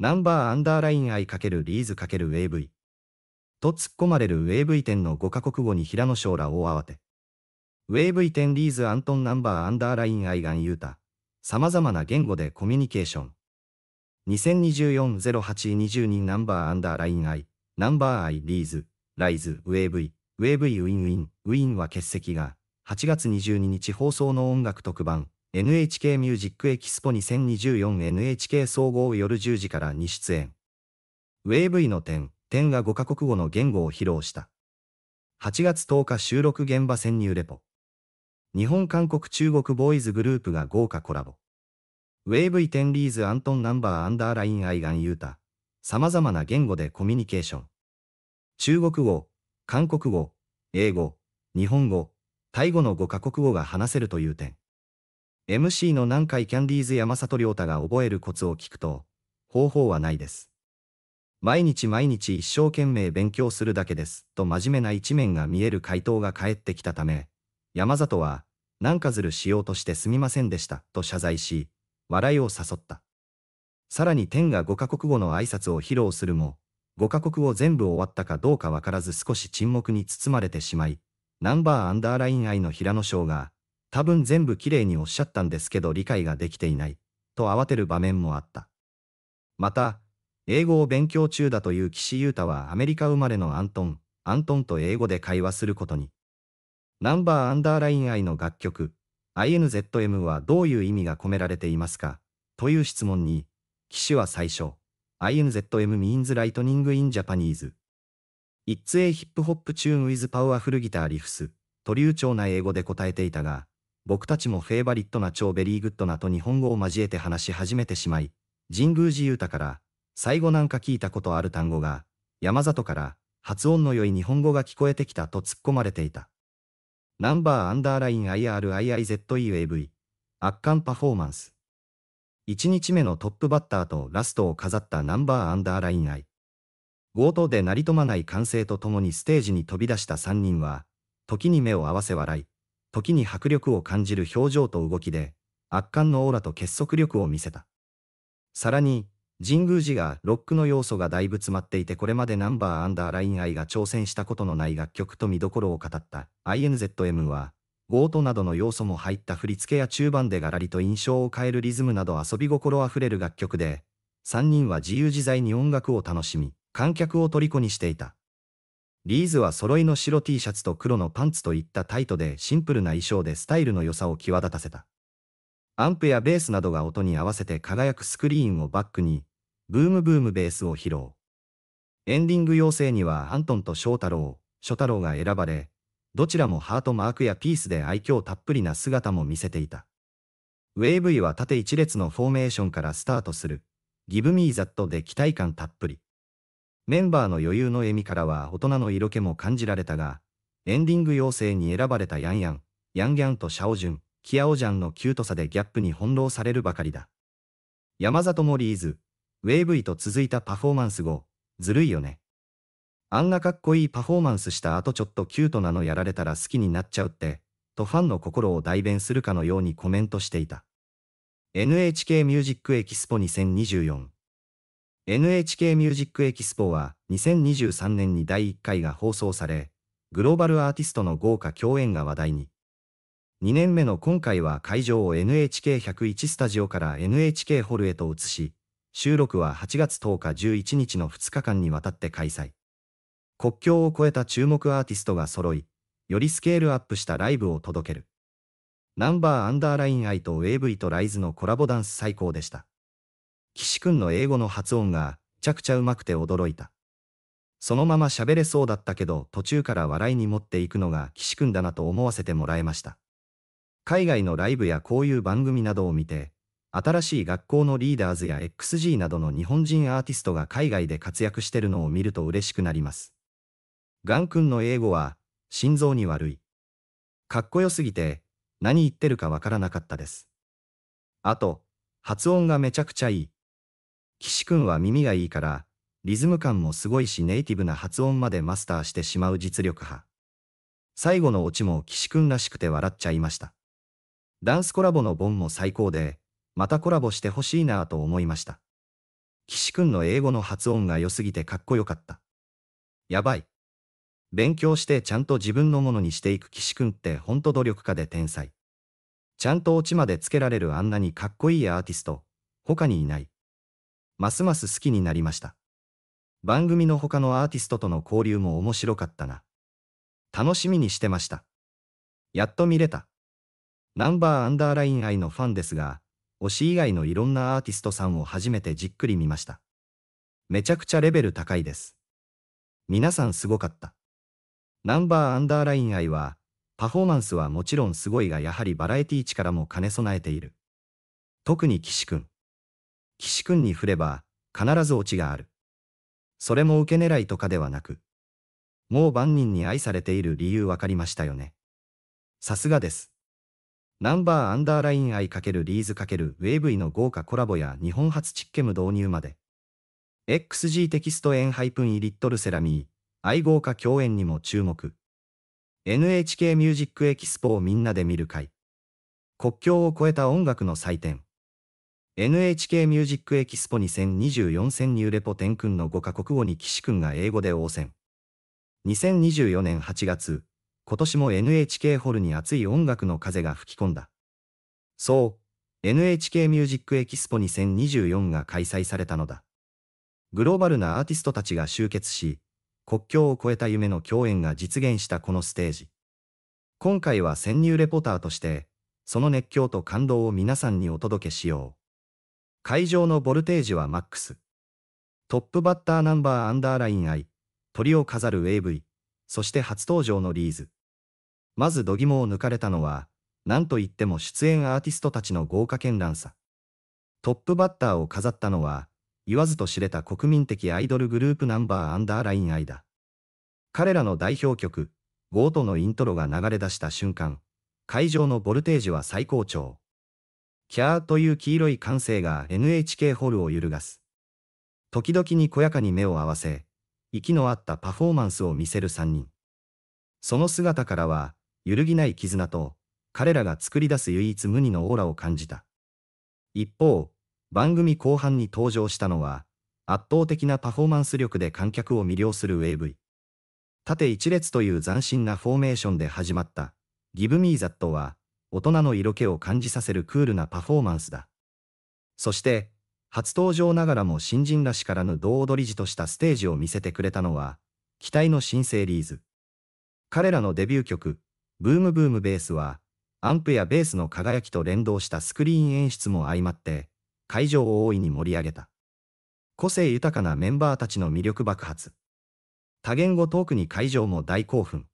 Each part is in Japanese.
ナンバーアンダーライン I× リーズ×ウェーブイ。と突っ込まれるウ w a v テンの5カ国語に平野翔ら大慌て。ウ w a v テン・リーズアントンナンバーアンダーライン I ガンユータ。様々な言語でコミュニケーション。2024-08-22ナンバーアンダーライン I、ナンバー I リーズ、ライズ、ウェーブイ、ウェーブイウィンウィン、ウィンは欠席が、8月22日放送の音楽特番、NHK ミュージックエキスポ 2024NHK 総合夜10時からに出演。ウェーブイの点、点が5カ国語の言語を披露した。8月10日収録現場潜入レポ。日本韓国中国ボーイズグループが豪華コラボ。ウェーブイテンリーズアントンナンバーアンダーラインアイガンユータ。様々な言語でコミュニケーション。中国語、韓国語、英語、日本語、タイ語の5カ国語が話せるという点。MC の南海キャンディーズ山里亮太が覚えるコツを聞くと、方法はないです。毎日毎日一生懸命勉強するだけです、と真面目な一面が見える回答が返ってきたため、山里は、なんかずるしようとしてすみませんでした、と謝罪し、笑いを誘った。さらに天が5カ国語の挨拶を披露するも、5カ国語全部終わったかどうかわからず少し沈黙に包まれてしまい、ナンバーアンダーライン愛の平野翔が、多分全部きれいにおっしゃったんですけど理解ができていない、と慌てる場面もあった。また、英語を勉強中だという岸優太はアメリカ生まれのアントン、アントンと英語で会話することに。ナンバーアンダーライン愛の楽曲、INZM はどういう意味が込められていますかという質問に、岸は最初、INZM means lightning in Japanese。It's a hip hop tune with powerful guitar riffs と流暢な英語で答えていたが、僕たちもフェイバリットな超ベリーグッドなと日本語を交えて話し始めてしまい、神宮寺太から、最後なんか聞いたことある単語が、山里から、発音の良い日本語が聞こえてきたと突っ込まれていた。ナンバーアンダーライン IRIIZEAV、圧巻パフォーマンス。1日目のトップバッターとラストを飾ったナンバーアンダーライン I。強盗で成りとまない歓声とともにステージに飛び出した3人は、時に目を合わせ笑い、時に迫力を感じる表情と動きで、圧巻のオーラと結束力を見せた。さらに、神宮寺がロックの要素がだいぶ詰まっていてこれまでナンバーアンダーライン愛が挑戦したことのない楽曲と見どころを語った INZM は、ゴートなどの要素も入った振り付けや中盤でガラリと印象を変えるリズムなど遊び心あふれる楽曲で、3人は自由自在に音楽を楽しみ、観客を虜にしていた。リーズは揃いの白 T シャツと黒のパンツといったタイトでシンプルな衣装でスタイルの良さを際立たせた。アンプやベースなどが音に合わせて輝くスクリーンをバックに、ブームブームベースを披露。エンディング要請にはアントンと翔太郎、諸太郎が選ばれ、どちらもハートマークやピースで愛嬌たっぷりな姿も見せていた。ウェーブイは縦一列のフォーメーションからスタートする、ギブミーザットで期待感たっぷり。メンバーの余裕の笑みからは大人の色気も感じられたが、エンディング要請に選ばれたヤンヤン、ヤンギャンとシャオジュン、キアオジャンのキュートさでギャップに翻弄されるばかりだ。山里もリーズ、ウェーブイと続いたパフォーマンス後、ずるいよね。あんなかっこいいパフォーマンスした後ちょっとキュートなのやられたら好きになっちゃうって、とファンの心を代弁するかのようにコメントしていた。NHK ミュージックエキスポ2024 NHK ミュージックエキスポは2023年に第1回が放送され、グローバルアーティストの豪華共演が話題に。2年目の今回は会場を NHK101 スタジオから NHK ホルへと移し、収録は8月10日11日の2日間にわたって開催。国境を越えた注目アーティストが揃い、よりスケールアップしたライブを届ける。ナンバーアンダーラインアイと AV とライズのコラボダンス最高でした。岸くんの英語の発音が、ちゃくちゃうまくて驚いた。そのまま喋れそうだったけど、途中から笑いに持っていくのが岸くんだなと思わせてもらえました。海外のライブやこういう番組などを見て、新しい学校のリーダーズや XG などの日本人アーティストが海外で活躍してるのを見ると嬉しくなります。ガン君の英語は、心臓に悪い。かっこよすぎて、何言ってるかわからなかったです。あと、発音がめちゃくちゃいい。岸くんは耳がいいから、リズム感もすごいしネイティブな発音までマスターしてしまう実力派。最後のオチも岸くんらしくて笑っちゃいました。ダンスコラボのボンも最高で、またコラボしてほしいなぁと思いました。岸くんの英語の発音が良すぎてかっこよかった。やばい。勉強してちゃんと自分のものにしていく岸くんってほんと努力家で天才。ちゃんとオチまでつけられるあんなにかっこいいアーティスト、他にいない。ますます好きになりました。番組の他のアーティストとの交流も面白かったな。楽しみにしてました。やっと見れた。ナンバーアンダーライン愛のファンですが、推し以外のいろんなアーティストさんを初めてじっくり見ました。めちゃくちゃレベル高いです。皆さんすごかった。ナンバーアンダーライン愛は、パフォーマンスはもちろんすごいがやはりバラエティ力も兼ね備えている。特に岸くん。岸君に振れば、必ずオチがある。それも受け狙いとかではなく。もう万人に愛されている理由わかりましたよね。さすがです。ナンバーアンダーライン i× リーズ×ウェーブイの豪華コラボや日本初チッケム導入まで。XG テキストエンハイプンイリットルセラミー、愛豪華共演にも注目。NHK ミュージックエキスポをみんなで見る会。国境を越えた音楽の祭典。NHK ミュージックエキスポ2024潜入レポ天君の5カ国語に岸君が英語で応戦。2024年8月、今年も NHK ホールに熱い音楽の風が吹き込んだ。そう、NHK ミュージックエキスポ2024が開催されたのだ。グローバルなアーティストたちが集結し、国境を越えた夢の共演が実現したこのステージ。今回は潜入レポーターとして、その熱狂と感動を皆さんにお届けしよう。会場のボルテージはマックス。トップバッターナンバーアンダーライン I、鳥を飾る AV、そして初登場のリーズ。まず度肝を抜かれたのは、なんといっても出演アーティストたちの豪華絢爛さ。トップバッターを飾ったのは、言わずと知れた国民的アイドルグループナンバーアンダーライン I だ。彼らの代表曲、ゴートのイントロが流れ出した瞬間、会場のボルテージは最高潮。キャーという黄色い歓声が NHK ホールを揺るがす。時々にこやかに目を合わせ、息の合ったパフォーマンスを見せる3人。その姿からは、揺るぎない絆と、彼らが作り出す唯一無二のオーラを感じた。一方、番組後半に登場したのは、圧倒的なパフォーマンス力で観客を魅了する AV。縦一列という斬新なフォーメーションで始まった、Give Me That は、大人の色気を感じさせるクールなパフォーマンスだ。そして、初登場ながらも新人らしからぬ胴踊り時としたステージを見せてくれたのは、期待の新生リーズ。彼らのデビュー曲、ブームブームベースは、アンプやベースの輝きと連動したスクリーン演出も相まって、会場を大いに盛り上げた。個性豊かなメンバーたちの魅力爆発。多言語トークに会場も大興奮。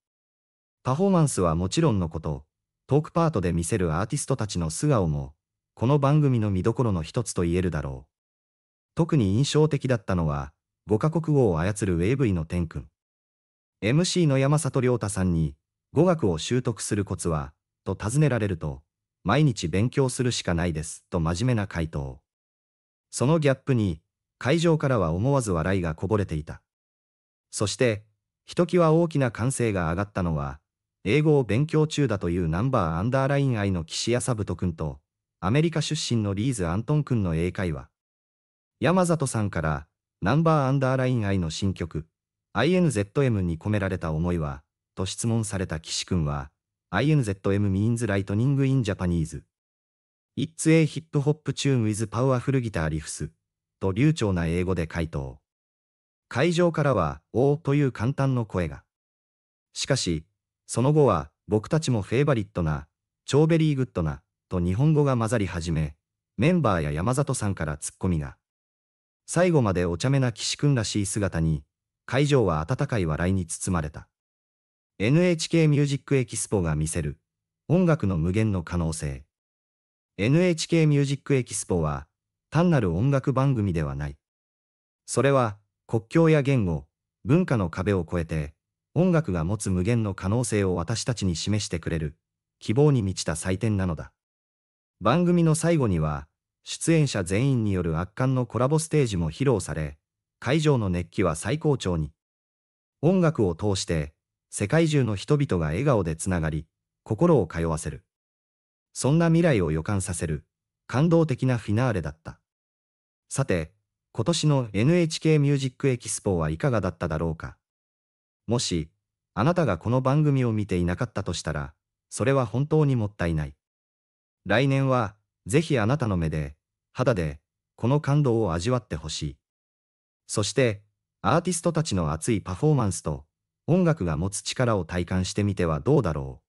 パフォーマンスはもちろんのこと、トークパートで見せるアーティストたちの素顔も、この番組の見どころの一つと言えるだろう。特に印象的だったのは、5カ国語を操るウェーブイの天君。MC の山里亮太さんに、語学を習得するコツは、と尋ねられると、毎日勉強するしかないです、と真面目な回答。そのギャップに、会場からは思わず笑いがこぼれていた。そして、ひときわ大きな歓声が上がったのは、英語を勉強中だというナンバーアンダーライン愛の岸谷サブト君と、アメリカ出身のリーズ・アントン君の英会話。山里さんから、ナンバーアンダーライン愛の新曲、INZM に込められた思いは、と質問された岸君は、INZM means lightning in Japanese. It's a hip hop tune with powerful guitar riffs. と流暢な英語で回答。会場からは、おーという簡単の声が。しかし、その後は、僕たちもフェイバリットな、超ベリーグッドな、と日本語が混ざり始め、メンバーや山里さんからツッコミが。最後までお茶目な岸くんらしい姿に、会場は温かい笑いに包まれた。NHK ミュージックエキスポが見せる、音楽の無限の可能性。NHK ミュージックエキスポは、単なる音楽番組ではない。それは、国境や言語、文化の壁を越えて、音楽が持つ無限の可能性を私たちに示してくれる、希望に満ちた祭典なのだ。番組の最後には、出演者全員による圧巻のコラボステージも披露され、会場の熱気は最高潮に。音楽を通して、世界中の人々が笑顔でつながり、心を通わせる。そんな未来を予感させる、感動的なフィナーレだった。さて、今年の NHK ミュージックエキスポはいかがだっただろうか。もし、あなたがこの番組を見ていなかったとしたら、それは本当にもったいない。来年は、ぜひあなたの目で、肌で、この感動を味わってほしい。そして、アーティストたちの熱いパフォーマンスと、音楽が持つ力を体感してみてはどうだろう。